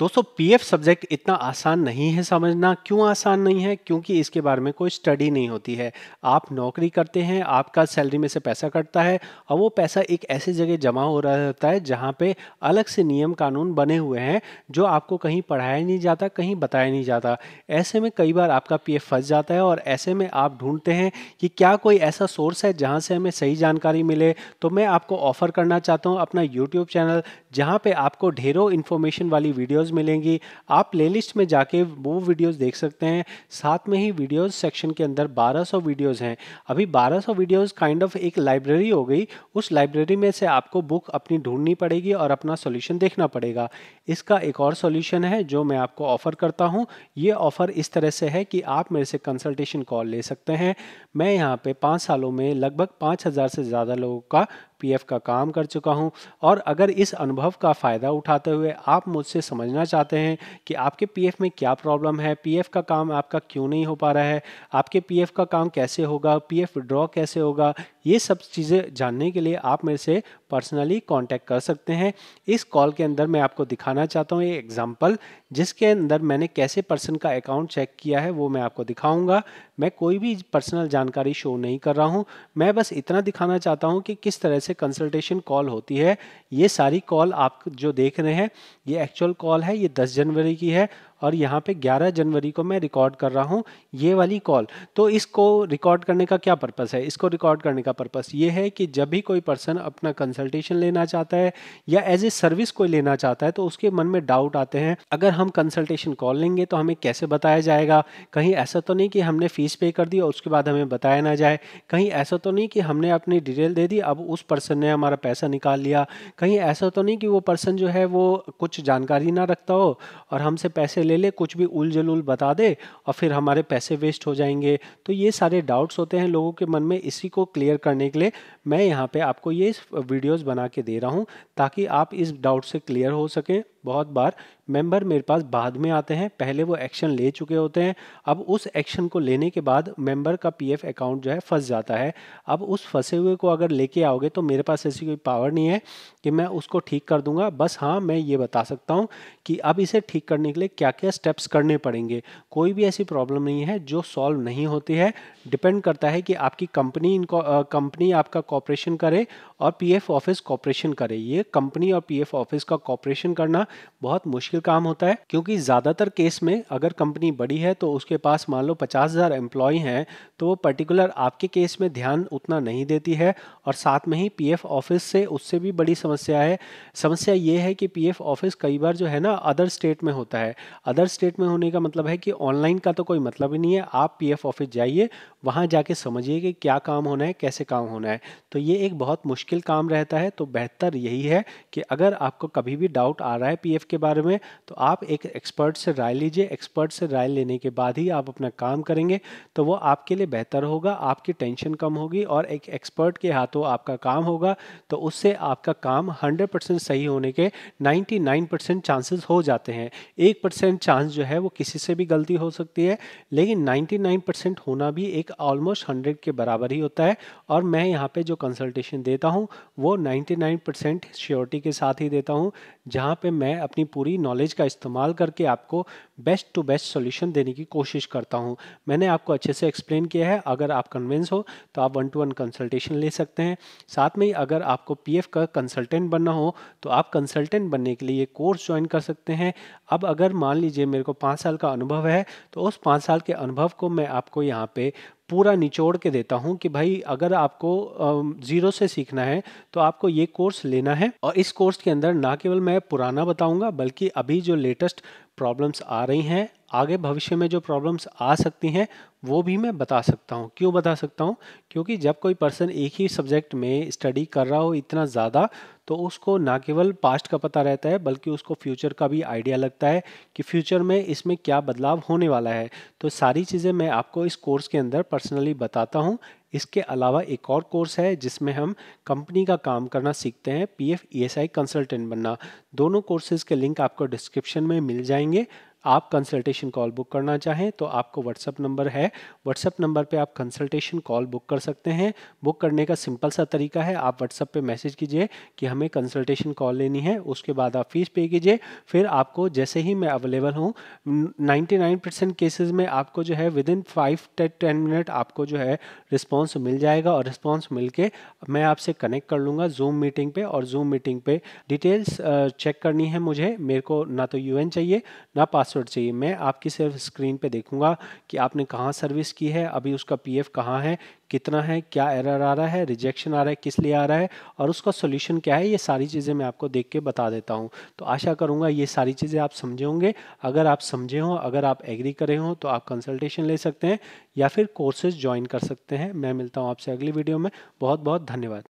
दोस्तों PF subject इतना आसान नहीं है समझना क्यों आसान नहीं है क्योंकि इसके बारे में कोई स्टडी नहीं होती है आप नौकरी करते हैं आपका सैलरी में से पैसा कटता है और वो पैसा एक ऐसे जगह जमा हो रहा होता है जहाँ पे अलग से नियम कानून बने हुए हैं जो आपको कहीं पढ़ाया नहीं जाता कहीं बताया नहीं जाता ऐसे में कई बार आपका पी फंस जाता है और ऐसे में आप ढूंढते हैं कि क्या कोई ऐसा सोर्स है जहाँ से हमें सही जानकारी मिले तो मैं आपको ऑफ़र करना चाहता हूँ अपना यूट्यूब चैनल जहाँ पर आपको ढेरों इन्फॉर्मेशन वाली वीडियोज़ वीडियोस मिलेंगी आप प्लेलिस्ट में जाके वो वीडियोस देख सकते हैं साथ में ही वीडियोस सेक्शन के अंदर 1200 वीडियोस हैं अभी 1200 videos kind kind of of एक लाइब्रेरी हो गई उस लाइब्रेरी में से आपको बुक अपनी ढूंढनी पड़ेगी और अपना सोल्यूशन देखना पड़ेगा इसका एक और सोल्यूशन है जो मैं आपको ऑफ़र करता हूँ ये ऑफ़र इस तरह से है कि आप मेरे से कंसल्टेशन कॉल ले सकते हैं मैं यहाँ पे पाँच सालों में लगभग पाँच से ज़्यादा लोगों का पीएफ का काम कर चुका हूं और अगर इस अनुभव का फ़ायदा उठाते हुए आप मुझसे समझना चाहते हैं कि आपके पीएफ में क्या प्रॉब्लम है पीएफ का काम आपका क्यों नहीं हो पा रहा है आपके पीएफ का काम कैसे होगा पीएफ विड्रॉ कैसे होगा ये सब चीज़ें जानने के लिए आप मेरे से पर्सनली कांटेक्ट कर सकते हैं इस कॉल के अंदर मैं आपको दिखाना चाहता हूँ ये एग्जाम्पल जिसके अंदर मैंने कैसे पर्सन का अकाउंट चेक किया है वो मैं आपको दिखाऊंगा मैं कोई भी पर्सनल जानकारी शो नहीं कर रहा हूँ मैं बस इतना दिखाना चाहता हूँ कि किस तरह से कंसल्टेशन कॉल होती है ये सारी कॉल आप जो देख रहे हैं ये एक्चुअल कॉल है ये 10 जनवरी की है और यहाँ पे 11 जनवरी को मैं रिकॉर्ड कर रहा हूँ ये वाली कॉल तो इसको रिकॉर्ड करने का क्या पर्पस है इसको रिकॉर्ड करने का पर्पस ये है कि जब भी कोई पर्सन अपना कंसल्टेशन लेना चाहता है या एज ए सर्विस कोई लेना चाहता है तो उसके मन में डाउट आते हैं अगर हम कंसल्टेशन कॉल लेंगे तो हमें कैसे बताया जाएगा कहीं ऐसा तो नहीं कि हमने फीस पे कर दी और उसके बाद हमें बताया ना जाए कहीं ऐसा तो नहीं कि हमने अपनी डिटेल दे दी अब उस पर्सन ने हमारा पैसा निकाल लिया कहीं ऐसा तो नहीं कि वो पर्सन जो है वो कुछ जानकारी ना रखता हो और हमसे पैसे ले ले कुछ भी उलझल उल बता दे और फिर हमारे पैसे वेस्ट हो जाएंगे तो ये सारे डाउट्स होते हैं लोगों के मन में इसी को क्लियर करने के लिए मैं यहाँ पे आपको ये वीडियोस बना के दे रहा हूँ ताकि आप इस डाउट से क्लियर हो सकें बहुत बार मेंबर मेरे पास बाद में आते हैं पहले वो एक्शन ले चुके होते हैं अब उस एक्शन को लेने के बाद मेंबर का पीएफ अकाउंट जो है फंस जाता है अब उस फंसे हुए को अगर लेके आओगे तो मेरे पास ऐसी कोई पावर नहीं है कि मैं उसको ठीक कर दूंगा बस हाँ मैं ये बता सकता हूँ कि अब इसे ठीक करने के लिए क्या क्या स्टेप्स करने पड़ेंगे कोई भी ऐसी प्रॉब्लम नहीं है जो सॉल्व नहीं होती है डिपेंड करता है कि आपकी कंपनी इनको कंपनी आपका कॉपरेशन करे और पी ऑफिस कॉपरेशन करे ये कंपनी और पी ऑफिस का कॉपरेशन करना बहुत मुश्किल मुश्किल काम होता है क्योंकि ज़्यादातर केस में अगर कंपनी बड़ी है तो उसके पास मान लो पचास हज़ार एम्प्लॉय है तो वो पर्टिकुलर आपके केस में ध्यान उतना नहीं देती है और साथ में ही पीएफ ऑफिस से उससे भी बड़ी समस्या है समस्या ये है कि पीएफ ऑफिस कई बार जो है ना अदर स्टेट में होता है अदर स्टेट में होने का मतलब है कि ऑनलाइन का तो कोई मतलब ही नहीं है आप पी ऑफिस जाइए वहां जाके समझिए कि क्या काम होना है कैसे काम होना है तो ये एक बहुत मुश्किल काम रहता है तो बेहतर यही है कि अगर आपको कभी भी डाउट आ रहा है पीएफ के बारे में तो आप एक एक्सपर्ट से राय लीजिए एक्सपर्ट से राय लेने के बाद ही आप अपना काम करेंगे तो वो आपके लिए बेहतर होगा आपकी टेंशन कम होगी और एक एक्सपर्ट के हाथों आपका काम होगा तो उससे आपका काम 100 परसेंट सही होने के 99 परसेंट चांसेस हो जाते हैं एक परसेंट चांस जो है वो किसी से भी गलती हो सकती है लेकिन 99 परसेंट होना भी एक ऑलमोस्ट 100 के बराबर ही होता है और मैं यहाँ पे जो कंसल्टेशन देता हूँ वो 99 परसेंट श्योरिटी के साथ ही देता हूँ जहाँ पे मैं अपनी पूरी नॉलेज नॉलेज का इस्तेमाल करके आपको बेस्ट टू बेस्ट सोल्यूशन देने की कोशिश करता हूँ मैंने आपको अच्छे से एक्सप्लेन किया है अगर आप कन्विंस हो तो आप वन टू वन कंसल्टेशन ले सकते हैं साथ में ही अगर आपको पी का कंसल्टेंट बनना हो तो आप कंसल्टेंट बनने के लिए कोर्स ज्वाइन कर सकते हैं अब अगर मान लीजिए मेरे को पाँच साल का अनुभव है तो उस पाँच साल के अनुभव को मैं आपको यहाँ पे पूरा निचोड़ के देता हूँ कि भाई अगर आपको ज़ीरो से सीखना है तो आपको ये कोर्स लेना है और इस कोर्स के अंदर ना केवल मैं पुराना बताऊँगा बल्कि अभी जो लेटेस्ट प्रॉब्लम्स आ रही हैं आगे भविष्य में जो प्रॉब्लम्स आ सकती हैं वो भी मैं बता सकता हूँ क्यों बता सकता हूँ क्योंकि जब कोई पर्सन एक ही सब्जेक्ट में स्टडी कर रहा हो इतना ज़्यादा तो उसको ना केवल पास्ट का पता रहता है बल्कि उसको फ्यूचर का भी आइडिया लगता है कि फ्यूचर में इसमें क्या बदलाव होने वाला है तो सारी चीज़ें मैं आपको इस कोर्स के अंदर पर्सनली बताता हूँ इसके अलावा एक और कोर्स है जिसमें हम कंपनी का काम करना सीखते हैं P F E S I consultant बनना दोनों कोर्सेज के लिंक आपको डिस्क्रिप्शन में मिल जाएंगे आप कंसल्टेशन कॉल बुक करना चाहें तो आपको व्हाट्सअप नंबर है व्हाट्सअप नंबर पे आप कंसल्टेशन कॉल बुक कर सकते हैं बुक करने का सिंपल सा तरीका है आप व्हाट्सअप पे मैसेज कीजिए कि हमें कंसल्टेशन कॉल लेनी है उसके बाद आप फीस पे कीजिए फिर आपको जैसे ही मैं अवेलेबल हूँ नाइन्टी परसेंट केसेज में आपको जो है within five ten minute आपको जो है रिस्पॉन्स मिल जाएगा और रिस्पॉन्स मिल के मैं आपसे कनेक्ट कर लूँगा जूम मीटिंग पे और जूम मीटिंग पे डिटेल्स चेक करनी है मुझे मेरे को ना तो यूएन चाहिए ना पासवर्ड पासवर्ड चाहिए मैं आपकी सिर्फ स्क्रीन पे देखूंगा कि आपने कहाँ सर्विस की है अभी उसका पीएफ कहाँ है कितना है क्या एरर आ रहा है रिजेक्शन आ रहा है किस लिए आ रहा है और उसका सोल्यूशन क्या है ये सारी चीज़ें मैं आपको देख के बता देता हूँ तो आशा करूँगा ये सारी चीज़ें आप समझे होंगे अगर आप समझे हों अगर आप एग्री करे हों तो आप कंसल्टेशन ले सकते हैं या फिर कोर्सेज ज्वाइन कर सकते हैं मैं मिलता हूँ आपसे अगली वीडियो में बहुत बहुत धन्यवाद